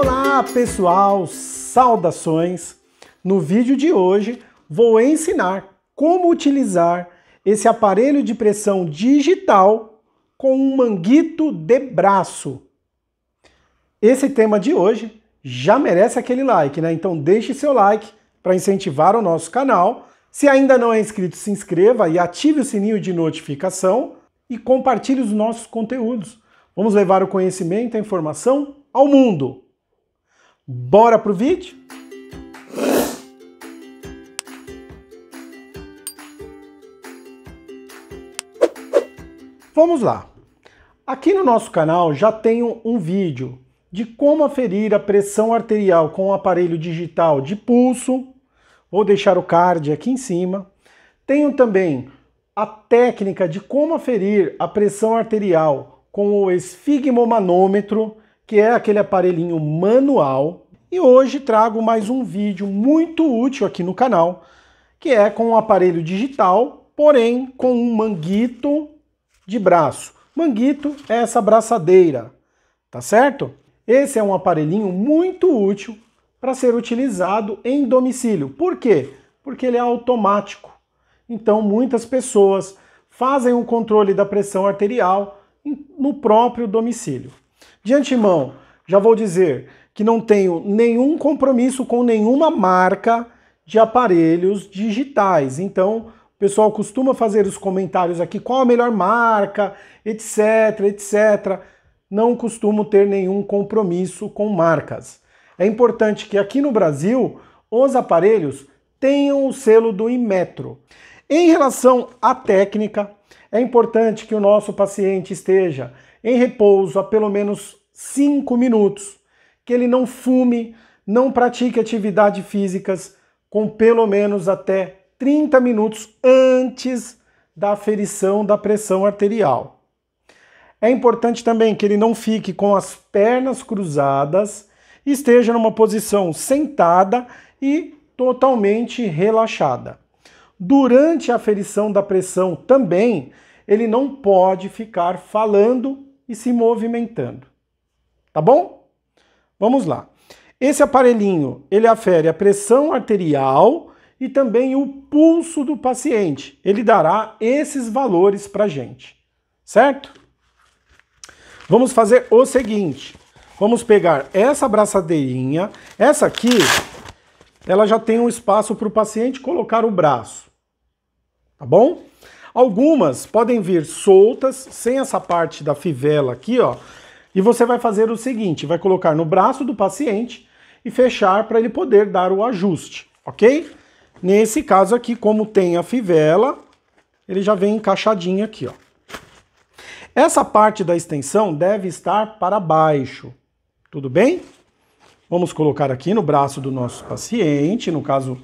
Olá pessoal, saudações! No vídeo de hoje vou ensinar como utilizar esse aparelho de pressão digital com um manguito de braço. Esse tema de hoje já merece aquele like, né? Então deixe seu like para incentivar o nosso canal. Se ainda não é inscrito, se inscreva e ative o sininho de notificação e compartilhe os nossos conteúdos. Vamos levar o conhecimento e a informação ao mundo. Bora pro vídeo? Vamos lá. Aqui no nosso canal já tenho um vídeo de como aferir a pressão arterial com o aparelho digital de pulso. Vou deixar o card aqui em cima. Tenho também a técnica de como aferir a pressão arterial com o esfigmomanômetro, que é aquele aparelhinho manual. E hoje trago mais um vídeo muito útil aqui no canal, que é com um aparelho digital, porém com um manguito de braço. Manguito é essa braçadeira, tá certo? Esse é um aparelhinho muito útil para ser utilizado em domicílio. Por quê? Porque ele é automático. Então, muitas pessoas fazem o um controle da pressão arterial no próprio domicílio. De antemão, já vou dizer que não tenho nenhum compromisso com nenhuma marca de aparelhos digitais. Então, o pessoal costuma fazer os comentários aqui, qual a melhor marca, etc, etc. Não costumo ter nenhum compromisso com marcas. É importante que aqui no Brasil os aparelhos tenham o selo do Inmetro. Em relação à técnica, é importante que o nosso paciente esteja em repouso há pelo menos 5 minutos, que ele não fume, não pratique atividades físicas com pelo menos até 30 minutos antes da aferição da pressão arterial. É importante também que ele não fique com as pernas cruzadas, esteja numa posição sentada e totalmente relaxada. Durante a aferição da pressão também, ele não pode ficar falando e se movimentando. Tá bom? Vamos lá. Esse aparelhinho, ele afere a pressão arterial e também o pulso do paciente. Ele dará esses valores para gente, certo? Vamos fazer o seguinte. Vamos pegar essa braçadeirinha, essa aqui, ela já tem um espaço para o paciente colocar o braço, tá bom? Algumas podem vir soltas, sem essa parte da fivela aqui, ó. E você vai fazer o seguinte, vai colocar no braço do paciente e fechar para ele poder dar o ajuste, ok? Nesse caso aqui, como tem a fivela, ele já vem encaixadinho aqui, ó. Essa parte da extensão deve estar para baixo, tudo bem? Vamos colocar aqui no braço do nosso paciente, no caso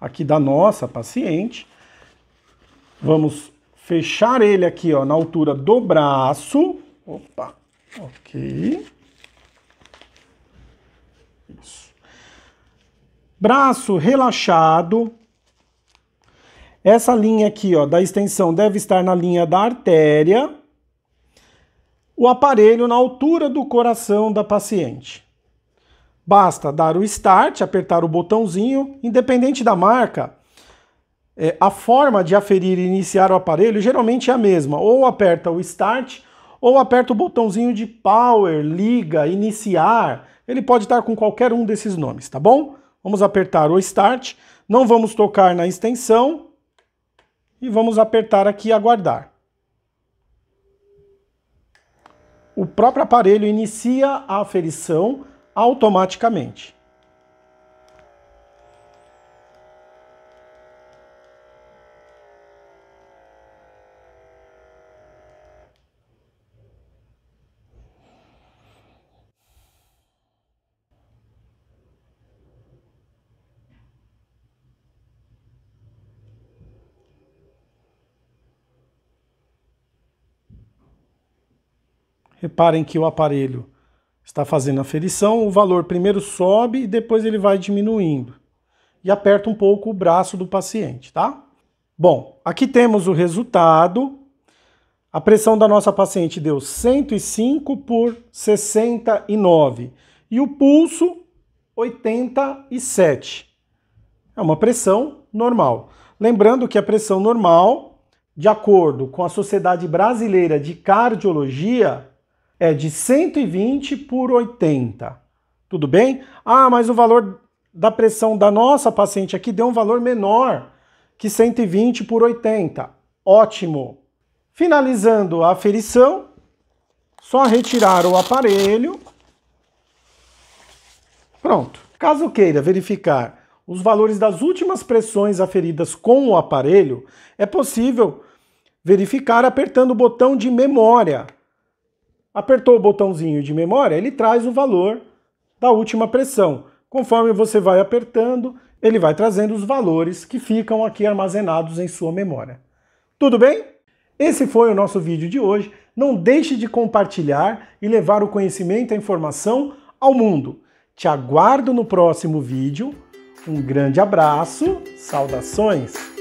aqui da nossa paciente. Vamos fechar ele aqui, ó, na altura do braço. Opa, ok. Isso. Braço relaxado. Essa linha aqui, ó, da extensão deve estar na linha da artéria. O aparelho na altura do coração da paciente. Basta dar o start, apertar o botãozinho, independente da marca, é, a forma de aferir e iniciar o aparelho geralmente é a mesma. Ou aperta o Start, ou aperta o botãozinho de Power, Liga, Iniciar. Ele pode estar com qualquer um desses nomes, tá bom? Vamos apertar o Start. Não vamos tocar na extensão. E vamos apertar aqui Aguardar. O próprio aparelho inicia a aferição automaticamente. Reparem que o aparelho está fazendo a ferição, o valor primeiro sobe e depois ele vai diminuindo. E aperta um pouco o braço do paciente, tá? Bom, aqui temos o resultado. A pressão da nossa paciente deu 105 por 69 e o pulso 87. É uma pressão normal. Lembrando que a pressão normal, de acordo com a Sociedade Brasileira de Cardiologia, é de 120 por 80. Tudo bem? Ah, mas o valor da pressão da nossa paciente aqui deu um valor menor que 120 por 80. Ótimo! Finalizando a aferição, só retirar o aparelho. Pronto. Caso queira verificar os valores das últimas pressões aferidas com o aparelho, é possível verificar apertando o botão de memória apertou o botãozinho de memória, ele traz o valor da última pressão. Conforme você vai apertando, ele vai trazendo os valores que ficam aqui armazenados em sua memória. Tudo bem? Esse foi o nosso vídeo de hoje. Não deixe de compartilhar e levar o conhecimento e a informação ao mundo. Te aguardo no próximo vídeo. Um grande abraço, saudações!